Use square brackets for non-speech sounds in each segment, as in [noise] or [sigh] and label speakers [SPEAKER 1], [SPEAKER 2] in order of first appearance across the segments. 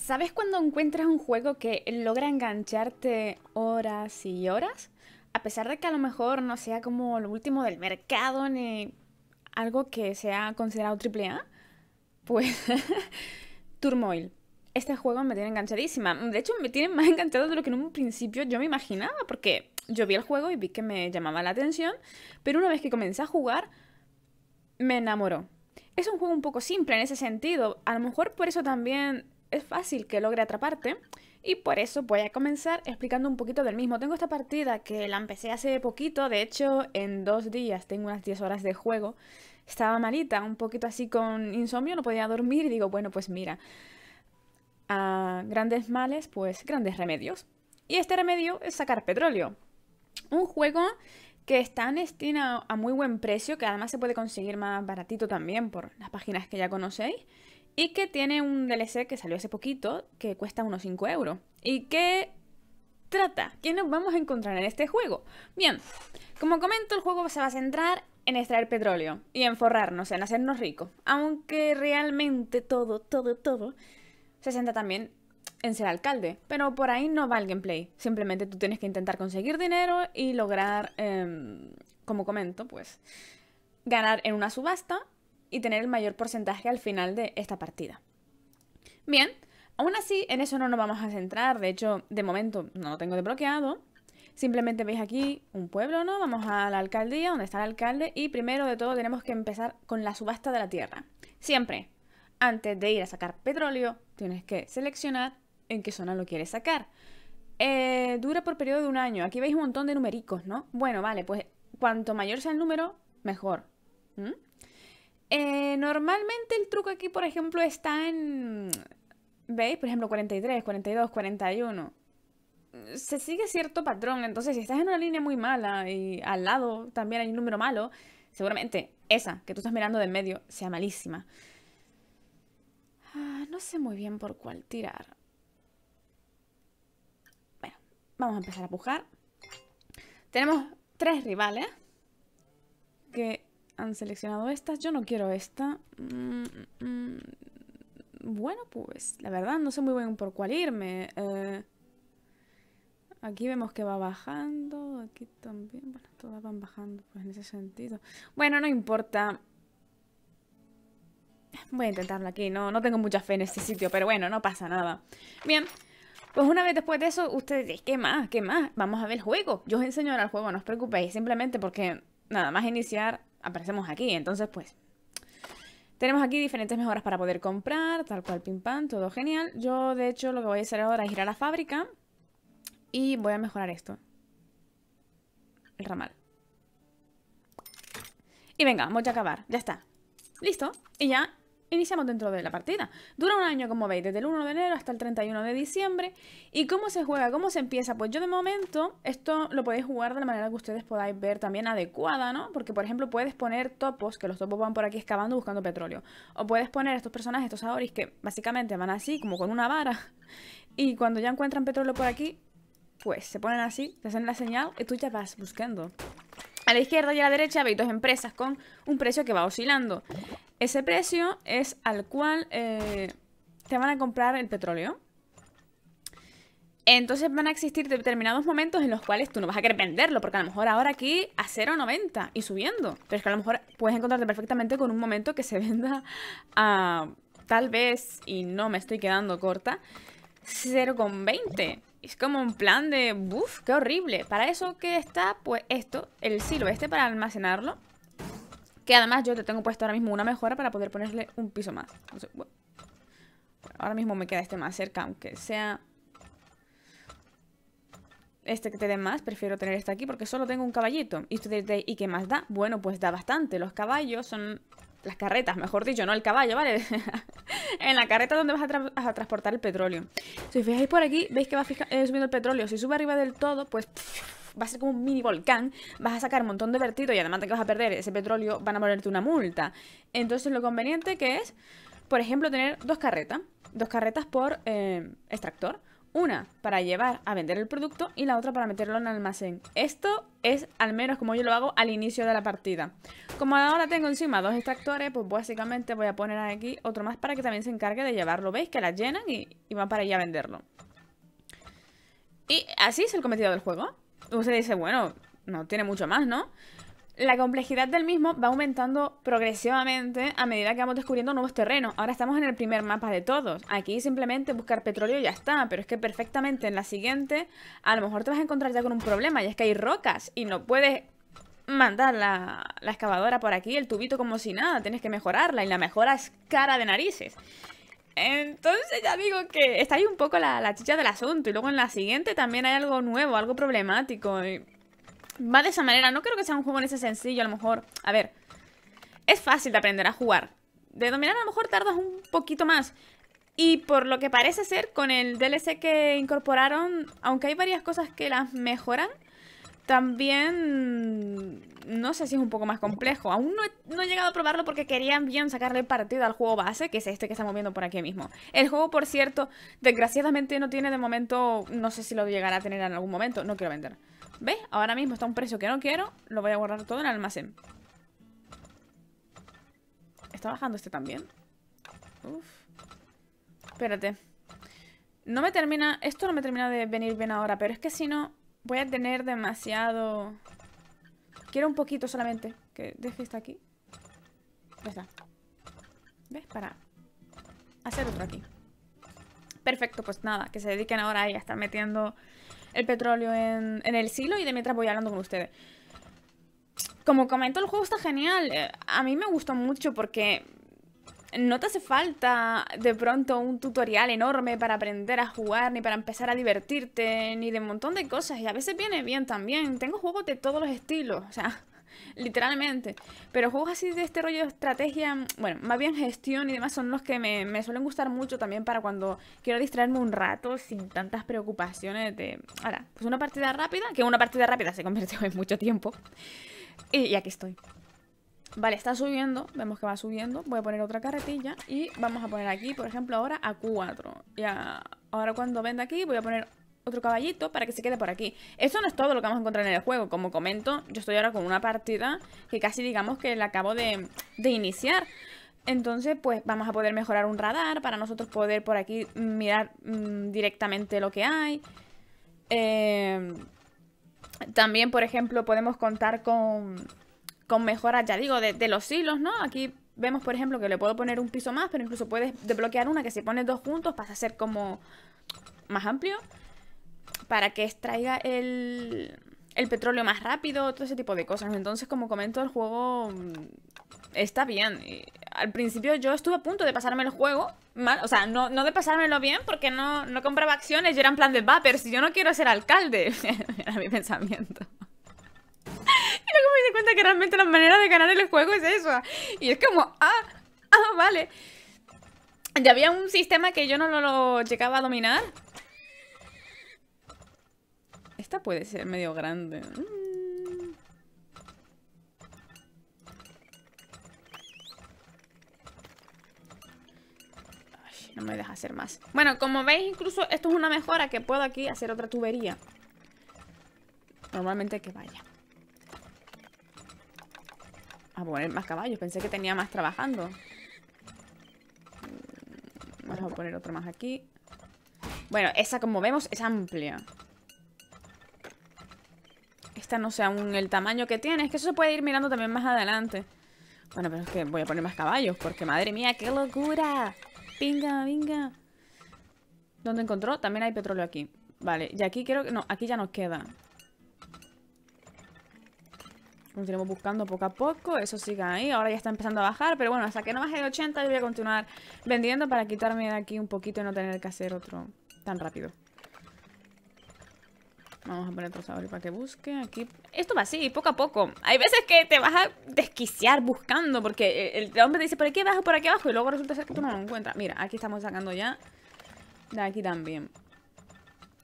[SPEAKER 1] ¿Sabes cuando encuentras un juego que logra engancharte horas y horas? A pesar de que a lo mejor no sea como lo último del mercado ni algo que sea considerado A. pues [laughs] Turmoil. Este juego me tiene enganchadísima. De hecho, me tiene más enganchado de lo que en un principio yo me imaginaba, porque yo vi el juego y vi que me llamaba la atención, pero una vez que comencé a jugar, me enamoró. Es un juego un poco simple en ese sentido. A lo mejor por eso también es fácil que logre atraparte y por eso voy a comenzar explicando un poquito del mismo. Tengo esta partida que la empecé hace poquito, de hecho en dos días tengo unas 10 horas de juego. Estaba malita, un poquito así con insomnio, no podía dormir y digo, bueno, pues mira, a grandes males, pues grandes remedios. Y este remedio es sacar petróleo. Un juego que está en a, a, muy buen precio, que además se puede conseguir más baratito también por las páginas que ya conocéis y que tiene un DLC que salió hace poquito que cuesta unos 5 euros. ¿Y qué trata? ¿Qué nos vamos a encontrar en este juego? Bien, como comento, el juego se va a centrar en extraer petróleo y en forrarnos, en hacernos ricos. Aunque realmente todo, todo, todo se centra también en ser alcalde. Pero por ahí no va el gameplay. Simplemente tú tienes que intentar conseguir dinero y lograr, em, como comento, pues ganar en una subasta y tener el mayor porcentaje al final de esta partida. Bien, aún así en eso no nos vamos a centrar, de hecho de momento no lo tengo desbloqueado. Simplemente veis aquí un pueblo, ¿no? Vamos a la alcaldía, donde está el alcalde, y primero de todo tenemos que empezar con la subasta de la tierra. Siempre, antes de ir a sacar petróleo, tienes que seleccionar en qué zona lo quieres sacar. Eh, dura por periodo de un año. Aquí veis un montón de numericos, ¿no? Bueno, vale, pues cuanto mayor sea el número, mejor. ¿Mm? Eh, normalmente el truco aquí, por ejemplo, está en... ¿Veis? Por ejemplo, 43, 42, 41. Se sigue cierto patrón, entonces si estás en una línea muy mala y al lado también hay un número malo, seguramente esa que tú estás mirando del medio sea malísima. Ah, no sé muy bien por cuál tirar. Bueno, vamos a empezar a pujar. Tenemos tres rivales que han seleccionado estas. Yo no quiero esta. Mm, mm, mm. bueno, pues la verdad no sé muy bien por cuál irme. Eh. aquí vemos que va bajando. Aquí también. Bueno, todas van bajando pues en ese sentido. Bueno, no importa. Voy a intentarlo aquí. No, no tengo mucha fe en este sitio, pero bueno, no pasa nada. Bien. Pues una vez después de eso, ustedes dicen, ¿qué más? ¿Qué más? Vamos a ver el juego. Yo os enseño ahora el juego, no os preocupéis. Simplemente porque nada más iniciar aparecemos aquí. Entonces, pues, tenemos aquí diferentes mejoras para poder comprar, tal cual, pim pam, todo genial. Yo, de hecho, lo que voy a hacer ahora es ir a la fábrica y voy a mejorar esto. El ramal. Y venga, vamos a acabar. Ya está. Listo. Y ya Iniciamos dentro de la partida. Dura un año, como veis, desde el 1 de enero hasta el 31 de diciembre. ¿Y cómo se juega? ¿Cómo se empieza? Pues yo de momento esto lo podéis jugar de la manera que ustedes podáis ver también adecuada, ¿no? Porque, por ejemplo, puedes poner topos, que los topos van por aquí excavando buscando petróleo. O puedes poner estos personajes, estos Ahoris, que básicamente van así, como con una vara. Y cuando ya encuentran petróleo por aquí, pues se ponen así, te hacen la señal y tú ya vas buscando. A la izquierda y a la derecha veis dos empresas con un precio que va oscilando. Ese precio es al cual eh, te van a comprar el petróleo. Entonces van a existir determinados momentos en los cuales tú no vas a querer venderlo, porque a lo mejor ahora aquí a 0,90 y subiendo. Pero es que a lo mejor puedes encontrarte perfectamente con un momento que se venda a tal vez, y no me estoy quedando corta, 0,20. Es como un plan de... ¡Buf! ¡Qué horrible! Para eso que está, pues esto, el silo este para almacenarlo. Que además yo te tengo puesto ahora mismo una mejora para poder ponerle un piso más. ahora mismo me queda este más cerca, aunque sea... Este que te dé más, prefiero tener este aquí porque solo tengo un caballito. ¿y qué más da? Bueno, pues da bastante. Los caballos son las carretas, mejor dicho, no el caballo, ¿vale? [laughs] en la carreta donde vas a, transportar el petróleo. Si os fijáis por aquí, veis que va eh, subiendo el petróleo. Si sube arriba del todo, pues va a ser como un mini volcán. Vas a sacar un montón de vertido y además de que vas a perder ese petróleo, van a ponerte una multa. Entonces lo conveniente que es, por ejemplo, tener dos carretas. Dos carretas por eh, extractor. Una para llevar a vender el producto y la otra para meterlo en el almacén. Esto es al menos como yo lo hago al inicio de la partida. Como ahora tengo encima dos extractores, pues básicamente voy a poner aquí otro más para que también se encargue de llevarlo. ¿Veis? Que la llenan y, van para allá a venderlo. Y así es el cometido del juego. Usted dice, bueno, no tiene mucho más, ¿no? La complejidad del mismo va aumentando progresivamente a medida que vamos descubriendo nuevos terrenos. Ahora estamos en el primer mapa de todos. Aquí simplemente buscar petróleo ya está, pero es que perfectamente en la siguiente a lo mejor te vas a encontrar ya con un problema y es que hay rocas y no puedes mandar la, excavadora por aquí, el tubito como si nada, tienes que mejorarla y la mejora es cara de narices. Entonces ya digo que está ahí un poco la, chicha del asunto y luego en la siguiente también hay algo nuevo, algo problemático va de esa manera. No creo que sea un juego en ese sencillo, a lo mejor. A ver, es fácil de aprender a jugar. De dominar a lo mejor tardas un poquito más. Y por lo que parece ser, con el DLC que incorporaron, aunque hay varias cosas que las mejoran, también no sé si es un poco más complejo. Aún no he, llegado a probarlo porque querían bien sacarle partido al juego base, que es este que estamos viendo por aquí mismo. El juego, por cierto, desgraciadamente no tiene de momento, no sé si lo llegará a tener en algún momento, no quiero vender. ¿Ves? Ahora mismo está un precio que no quiero, lo voy a guardar todo en el almacén. ¿Está bajando este también? Uf. Espérate. No me termina, esto no me termina de venir bien ahora, pero es que si no... Voy a tener demasiado... Quiero un poquito solamente. Que deje esta aquí. Ya está. ¿Ves? Para hacer otro aquí. Perfecto, pues nada, que se dediquen ahora ahí a estar metiendo el petróleo en, en el silo y de mientras voy hablando con ustedes. Como comento, el juego está genial. Eh, a mí me gustó mucho porque no te hace falta de pronto un tutorial enorme para aprender a jugar, ni para empezar a divertirte, ni de un montón de cosas. Y a veces viene bien también. Tengo juegos de todos los estilos, o sea, [laughs] literalmente. Pero juegos así de este rollo de estrategia, bueno, más bien gestión y demás son los que me, suelen gustar mucho también para cuando quiero distraerme un rato sin tantas preocupaciones de... Ahora, pues una partida rápida, que una partida rápida se convirtió [laughs] en mucho tiempo. y aquí estoy. Vale, está subiendo, vemos que va subiendo Voy a poner otra carretilla y vamos a poner aquí, por ejemplo, ahora a 4 ya Ahora cuando venga aquí voy a poner otro caballito para que se quede por aquí Eso no es todo lo que vamos a encontrar en el juego Como comento, yo estoy ahora con una partida que casi digamos que la acabo de, iniciar entonces, pues vamos a poder mejorar un radar para nosotros poder por aquí mirar mm, directamente lo que hay. Eh, también, por ejemplo, podemos contar con, con mejoras, ya digo, de, los hilos, ¿no? Aquí vemos, por ejemplo, que le puedo poner un piso más, pero incluso puedes desbloquear una que si pones dos juntos pasa a ser como más amplio para que extraiga el, petróleo más rápido, todo ese tipo de cosas. Entonces, como comento, el juego mm, está bien. al principio yo estuve a punto de pasarme el juego, o sea, no, no de pasármelo bien porque no, no compraba acciones, yo era en plan de, va, si yo no quiero ser alcalde, [laughs] era mi pensamiento. Y luego me di cuenta que realmente la manera de ganar el juego es eso. Y es como, ah, ah, vale. Ya había un sistema que yo no lo, llegaba a dominar. Esta puede ser medio grande. Mm. no me deja hacer más. Bueno, como veis, incluso esto es una mejora que puedo aquí hacer otra tubería. Normalmente que vaya. A poner más caballos. Pensé que tenía más trabajando. Mm, vamos a poner otro más aquí. Bueno, esa como vemos es amplia. Esta no sé aún el tamaño que tiene. Es que eso se puede ir mirando también más adelante. Bueno, pero es que voy a poner más caballos. Porque madre mía, qué locura. Venga, venga. ¿Dónde encontró? También hay petróleo aquí. Vale, y aquí quiero que... No, aquí ya nos queda. Continuemos buscando poco a poco, eso sigue ahí, ahora ya está empezando a bajar, pero bueno, hasta que no baje de 80 yo voy a continuar vendiendo para quitarme de aquí un poquito y no tener que hacer otro tan rápido. Vamos a poner otro sabor para que busque aquí. Esto va así, poco a poco. Hay veces que te vas a desquiciar buscando porque eh, el hombre te dice por aquí abajo, por aquí abajo y luego resulta ser que tú no lo encuentras. Mira, aquí estamos sacando ya. De aquí también.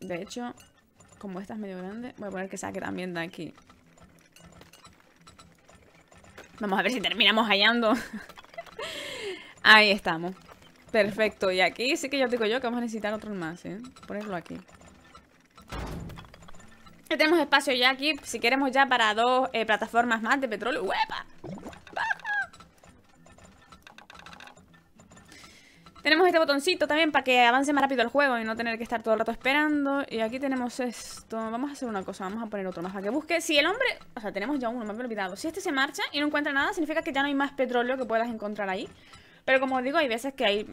[SPEAKER 1] De hecho, como esta es medio grande, voy a poner que saque también de aquí. Vamos a ver si terminamos hallando. [laughs] Ahí estamos. Perfecto. Y aquí sí que yo digo yo que vamos a necesitar otros más, ¿eh? Ponerlo aquí. tenemos espacio ya aquí, si queremos ya para dos eh, plataformas más de petróleo. ¡Uepa! Tenemos este botoncito también para que avance más rápido el juego y no tener que estar todo el rato esperando. Y aquí tenemos esto. Vamos a hacer una cosa, vamos a poner otro más a que busque. Si el hombre... O sea, tenemos ya uno, me había olvidado. Si este se marcha y no encuentra nada, significa que ya no hay más petróleo que puedas encontrar ahí. Pero como digo, hay veces que hay...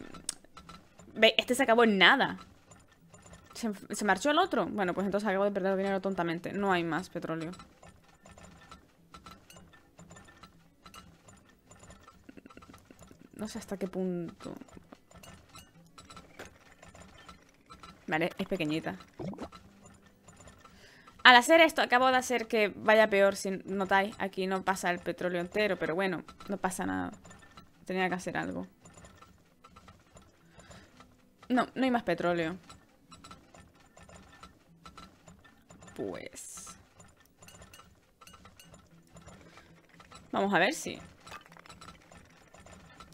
[SPEAKER 1] Este se acabó en nada. ¿Se, se marchó el otro? Bueno, pues entonces acabo de perder dinero tontamente. No hay más petróleo. No sé hasta qué punto... Vale, es pequeñita. Al hacer esto, acabo de hacer que vaya peor, si notáis. Aquí no pasa el petróleo entero, pero bueno, no pasa nada. Tenía que hacer algo. No, no hay más petróleo. Pues... Vamos a ver si...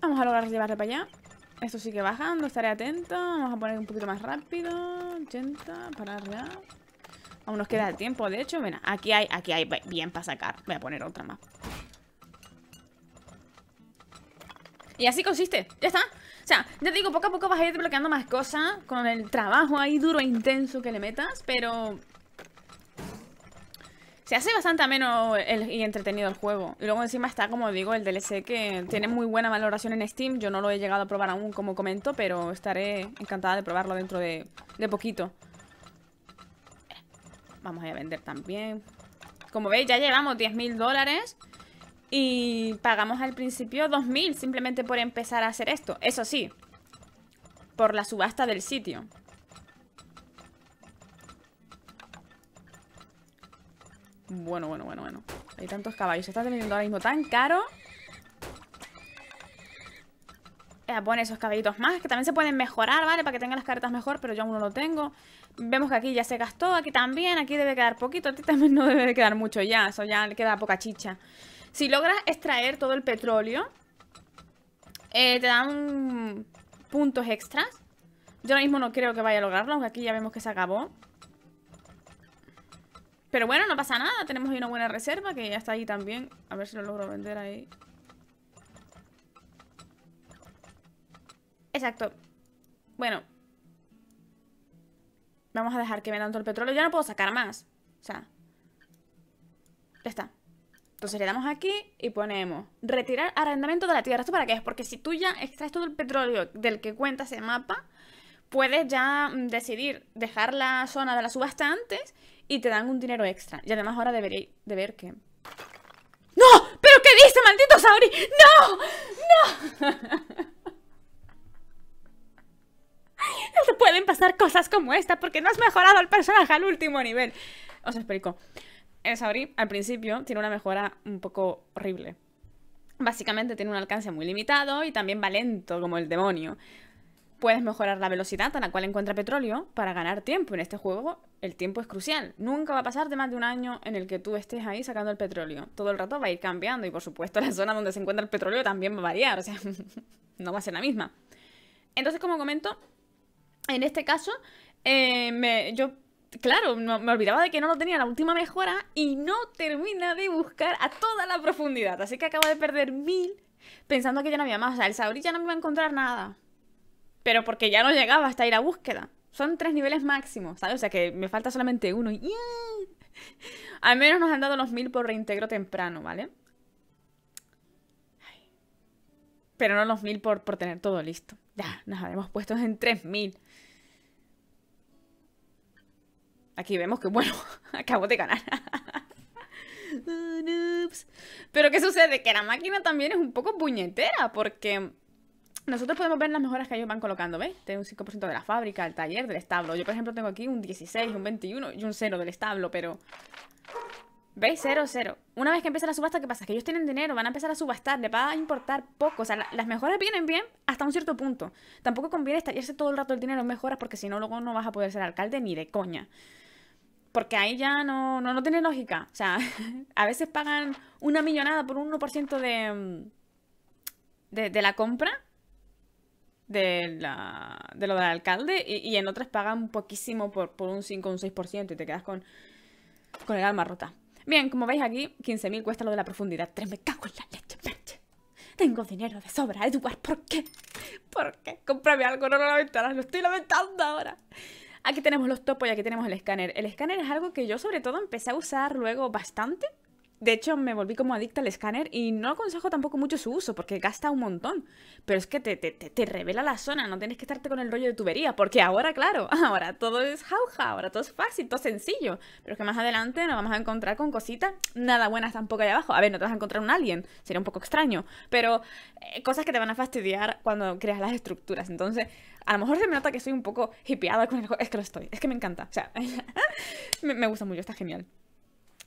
[SPEAKER 1] Vamos a lograr llevarlo para allá. Esto sigue bajando, estaré atento. Vamos a poner un poquito más rápido. 80, para ya. Aún nos queda el tiempo, de hecho. Mira, aquí hay, aquí hay bien para sacar. Voy a poner otra más. Y así consiste, ya está. O sea, ya te digo, poco a poco vas a ir desbloqueando más cosas con el trabajo ahí duro e intenso que le metas, pero se hace bastante ameno y entretenido el juego. Y luego encima está, como digo, el DLC que tiene muy buena valoración en Steam. Yo no lo he llegado a probar aún, como comento, pero estaré encantada de probarlo dentro de, de poquito. Vamos a, a vender también. Como veis, ya llevamos 10.000 dólares. Y pagamos al principio 2.000 simplemente por empezar a hacer esto. Eso sí, por la subasta del sitio. Bueno, bueno, bueno, bueno. Hay tantos caballos. Se están vendiendo ahora mismo tan caro. Eh, pone esos caballitos más, que también se pueden mejorar, ¿vale? Para que tengan las cartas mejor, pero yo aún no lo tengo. Vemos que aquí ya se gastó, aquí también, aquí debe quedar poquito, aquí también [laughs] no debe quedar mucho ya, eso ya le queda poca chicha. Si logras extraer todo el petróleo, eh, te dan puntos extras. Yo ahora mismo no creo que vaya a lograrlo, aunque aquí ya vemos que se acabó. Pero bueno, no pasa nada. Tenemos ahí una buena reserva que ya está ahí también. A ver si lo logro vender ahí. Exacto. Bueno. Vamos a dejar que dan todo el petróleo. Ya no puedo sacar más. O sea. Ya está. Entonces le damos aquí y ponemos retirar arrendamiento de la tierra. ¿Esto para qué es? Porque si tú ya extraes todo el petróleo del que cuenta ese mapa, puedes ya mm, decidir dejar la zona de la subasta antes y te dan un dinero extra. Y además ahora deberéis de ver que... ¡No! ¿Pero qué dice, maldito Sauri? ¡No! ¡No! no [laughs] se pueden pasar cosas como esta porque no has mejorado al personaje al último nivel. Os explico. El Sauri al principio tiene una mejora un poco horrible. Básicamente tiene un alcance muy limitado y también va lento como el demonio. Puedes mejorar la velocidad a la cual encuentra petróleo para ganar tiempo. En este juego el tiempo es crucial. Nunca va a pasar de más de un año en el que tú estés ahí sacando el petróleo. Todo el rato va a ir cambiando y por supuesto [laughs] la zona donde se encuentra el petróleo también va a variar. O sea, [laughs] no va a ser la misma. Entonces, como comento, en este caso, eh, yo claro, me olvidaba de que no lo tenía la última mejora y no termina de buscar a toda la profundidad. Así que acabo de perder mil pensando que ya no había más. O sea, el ya no me va a encontrar nada. Pero porque ya no llegaba hasta ir a búsqueda. Son tres niveles máximos, ¿sabes? O sea que me falta solamente uno. Al menos nos han dado los mil por reintegro temprano, ¿vale? Pero no los mil por, por tener todo listo. Ya, nos habremos puesto en tres mil. Aquí vemos que, bueno, [laughs] acabo de ganar. [laughs] Pero ¿qué sucede? Que la máquina también es un poco puñetera, porque nosotros podemos ver las mejoras que ellos van colocando, ¿ves? Tengo un 5% de la fábrica, el taller, del establo. Yo, por ejemplo, tengo aquí un 16, un 21 y un 0 del establo, pero... ¿Veis? 0, 0. Una vez que empieza la subasta, ¿qué pasa? Que ellos tienen dinero, van a empezar a subastar, les va a importar poco. O sea, las mejoras vienen bien hasta un cierto punto. Tampoco conviene estallarse todo el rato el dinero en mejoras porque si no, luego no vas a poder ser alcalde ni de coña. Porque ahí ya no, no, tiene lógica. O sea, [laughs] a veces pagan una millonada por un 1% de, de, de la compra de, lo del alcalde y, en otras pagan poquísimo por, un 5 o un 6% y te quedas con, con el alma rota. Bien, como veis aquí, 15.000 cuesta lo de la profundidad. Tres me cago en la leche, Tengo dinero de sobra, Edward, ¿por qué? ¿Por qué? Cómprame algo, no lo lamentarás, lo estoy lamentando ahora. Aquí tenemos los topos y aquí tenemos el escáner. El escáner es algo que yo sobre todo empecé a usar luego bastante de hecho, me volví como adicta al escáner y no aconsejo tampoco mucho su uso porque gasta un montón. Pero es que te, te, te revela la zona, no tienes que estarte con el rollo de tubería, porque ahora, claro, [laughs] ahora todo es jauja, ahora todo es fácil, todo sencillo. Pero es que más adelante nos vamos a encontrar con cositas nada buenas tampoco allá abajo. A ver, no te vas a encontrar un alien, sería un poco extraño, pero eh, cosas que te van a fastidiar cuando creas las estructuras. Entonces, a lo mejor se me nota que soy un poco hippieada con el juego. Es que lo estoy, es que me encanta. O sea, [laughs] me, me gusta mucho, está genial.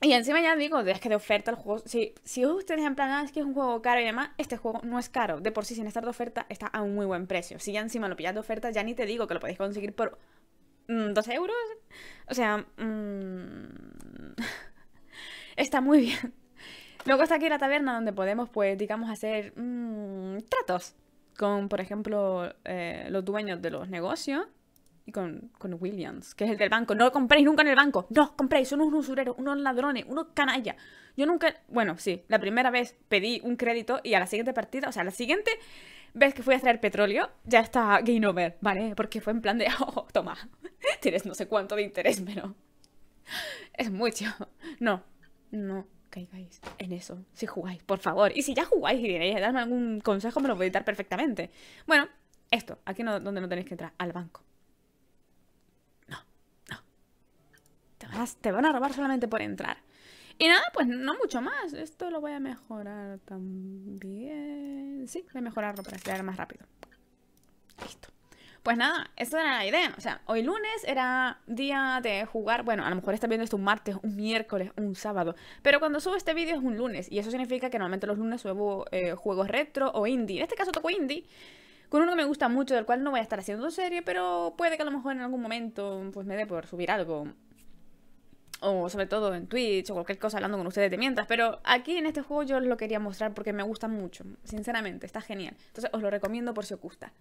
[SPEAKER 1] Y encima ya digo, es que de oferta el juego, si, si ustedes en plan, ah, es que es un juego caro y demás, este juego no es caro. De por sí, sin estar de oferta, está a un muy buen precio. Si ya encima lo pillas de oferta, ya ni te digo que lo podéis conseguir por mm, ¿Dos euros. O sea, mm, [laughs] está muy bien. Luego está aquí la taberna donde podemos, pues, digamos, hacer mm, tratos con, por ejemplo, eh, los dueños de los negocios y con, Williams, que es el del banco. No lo compréis nunca en el banco. No, compréis. Son unos usureros, unos ladrones, unos canallas. Yo nunca, bueno, sí, la primera vez pedí un crédito y a la siguiente partida, o sea, la siguiente vez que fui a traer petróleo, ya está game over, ¿vale? Porque fue en plan de, [laughs] oh, toma, tienes no sé cuánto de interés, pero [laughs] es mucho. No, no caigáis en eso, si jugáis, por favor. Y si ya jugáis y diréis, darme algún consejo, me lo a dar perfectamente. Bueno, esto, aquí no, donde no tenéis que entrar, al banco. te van a robar solamente por entrar. Y nada, pues no mucho más. Esto lo voy a mejorar también. Sí, voy a mejorarlo para llegar más rápido. Listo. Pues nada, esto era la idea. O sea, hoy lunes era día de jugar. Bueno, a lo mejor está viendo esto un martes, un miércoles, un sábado. Pero cuando subo este vídeo es un lunes. Y eso significa que normalmente los lunes subo eh, juegos retro o indie. En este caso toco indie con uno que me gusta mucho, del cual no voy a estar haciendo serie, pero puede que a lo mejor en algún momento pues me dé por subir algo o sobre todo en Twitch o cualquier cosa hablando con ustedes de mientras, pero aquí en este juego yo os lo quería mostrar porque me gusta mucho, sinceramente, está genial. Entonces os lo recomiendo por si os gusta.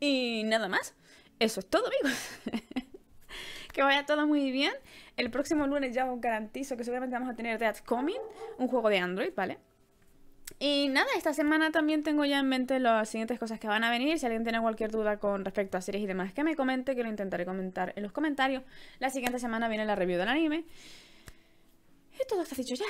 [SPEAKER 1] Y nada más, eso es todo amigos. [laughs] que vaya todo muy bien. El próximo lunes ya os garantizo que seguramente vamos a tener Dead Coming, un juego de Android, ¿vale? Y nada, esta semana también tengo ya en mente las siguientes cosas que van a venir. Si alguien tiene cualquier duda con respecto a series y demás, que me comente, que lo intentaré comentar en los comentarios. La siguiente semana viene la review del anime. Y todo está dicho ya.